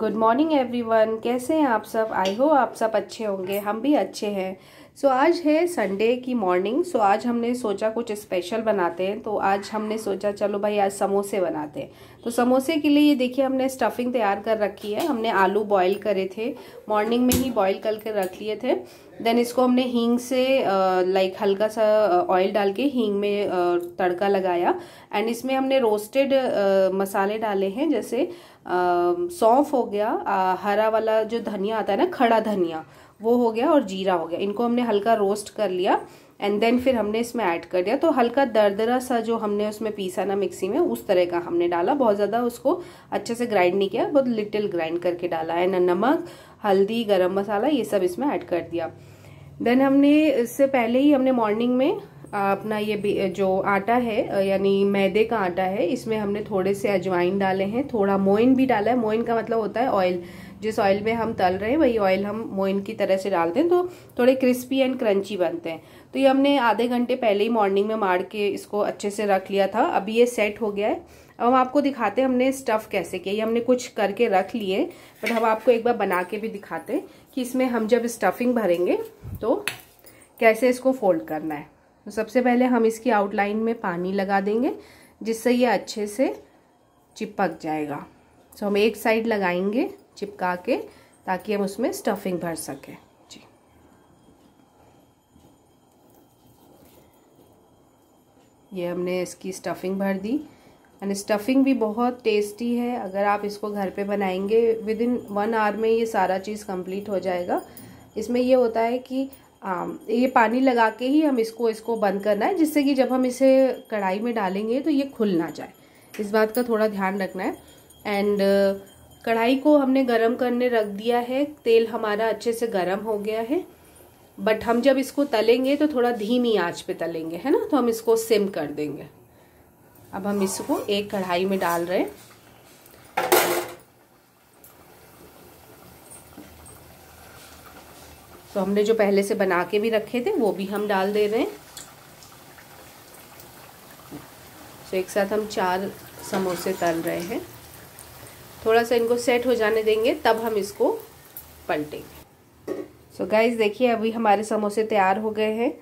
good morning everyone कैसे हैं आप सब आई हो आप सब अच्छे होंगे हम भी अच्छे हैं सो so, आज है संडे की मॉर्निंग सो so, आज हमने सोचा कुछ स्पेशल बनाते हैं तो आज हमने सोचा चलो भाई आज समोसे बनाते हैं तो समोसे के लिए ये देखिए हमने स्टफिंग तैयार कर रखी है हमने आलू बॉईल करे थे मॉर्निंग में ही बॉईल करके रख लिए थे देन इसको हमने हींग से लाइक हल्का सा ऑयल डाल के हींग में तड़का लगाया एंड इसमें हमने रोस्टेड मसाले डाले हैं जैसे सौंफ हो गया आ, हरा वाला जो धनिया आता है ना खड़ा धनिया वो हो गया और जीरा हो गया इनको हमने हल्का रोस्ट कर लिया एंड देन फिर हमने इसमें ऐड कर दिया तो हल्का दरदरा सा जो हमने उसमें पीसा ना मिक्सी में उस तरह का हमने डाला बहुत ज़्यादा उसको अच्छे से ग्राइंड नहीं किया बहुत लिटिल ग्राइंड करके डाला है ना नमक हल्दी गरम मसाला ये सब इसमें ऐड कर दिया देन हमने इससे पहले ही हमने मॉर्निंग में अपना ये जो आटा है यानी मैदे का आटा है इसमें हमने थोड़े से अजवाइन डाले हैं थोड़ा मोइन भी डाला है मोइन का मतलब होता है ऑयल जिस ऑयल में हम तल रहे हैं वही ऑयल हम मोइन की तरह से डालते हैं तो थोड़े क्रिस्पी एंड क्रंची बनते हैं तो ये हमने आधे घंटे पहले ही मॉर्निंग में मार के इसको अच्छे से रख लिया था अभी ये सेट हो गया है अब हम आपको दिखाते हैं हमने स्टफ़ कैसे किया ये हमने कुछ करके रख लिए बट हम आपको एक बार बना के भी दिखाते हैं कि इसमें हम जब स्टफिंग भरेंगे तो कैसे इसको फोल्ड करना है तो सबसे पहले हम इसकी आउटलाइन में पानी लगा देंगे जिससे ये अच्छे से चिपक जाएगा तो हम एक साइड लगाएंगे चिपका के ताकि हम उसमें स्टफिंग भर सकें जी ये हमने इसकी स्टफिंग भर दी एंड स्टफिंग भी बहुत टेस्टी है अगर आप इसको घर पे बनाएंगे विद इन वन आवर में ये सारा चीज़ कंप्लीट हो जाएगा इसमें ये होता है कि आ, ये पानी लगा के ही हम इसको इसको बंद करना है जिससे कि जब हम इसे कढ़ाई में डालेंगे तो ये खुल ना जाए इस बात का थोड़ा ध्यान रखना है एंड कढ़ाई को हमने गरम करने रख दिया है तेल हमारा अच्छे से गरम हो गया है बट हम जब इसको तलेंगे तो थोड़ा धीमी आंच पे तलेंगे है ना तो हम इसको सिम कर देंगे अब हम इसको एक कढ़ाई में डाल रहे हैं तो हमने जो पहले से बना के भी रखे थे वो भी हम डाल दे रहे हैं तो एक साथ हम चार समोसे तल रहे हैं थोड़ा सा इनको सेट हो जाने देंगे तब हम इसको पलटेंगे सो गाइज देखिए अभी हमारे समोसे तैयार हो गए हैं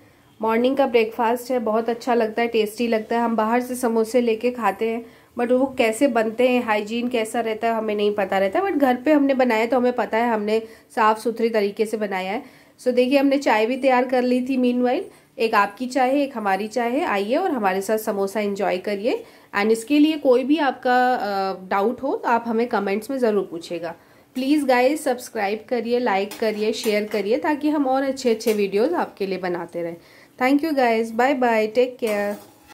मॉर्निंग का ब्रेकफास्ट है बहुत अच्छा लगता है टेस्टी लगता है हम बाहर से समोसे लेके खाते हैं बट वो कैसे बनते हैं हाइजीन कैसा रहता है हमें नहीं पता रहता बट घर पे हमने बनाया तो हमें पता है हमने साफ़ सुथरी तरीके से बनाया है सो so, देखिए हमने चाय भी तैयार कर ली थी मीन एक आपकी चाय है एक हमारी चाय है आइए और हमारे साथ समोसा इंजॉय करिए एंड इसके लिए कोई भी आपका डाउट हो तो आप हमें कमेंट्स में ज़रूर पूछेगा प्लीज़ गाइस सब्सक्राइब करिए लाइक करिए शेयर करिए ताकि हम और अच्छे अच्छे वीडियोज़ आपके लिए बनाते रहें thank you guys bye bye take care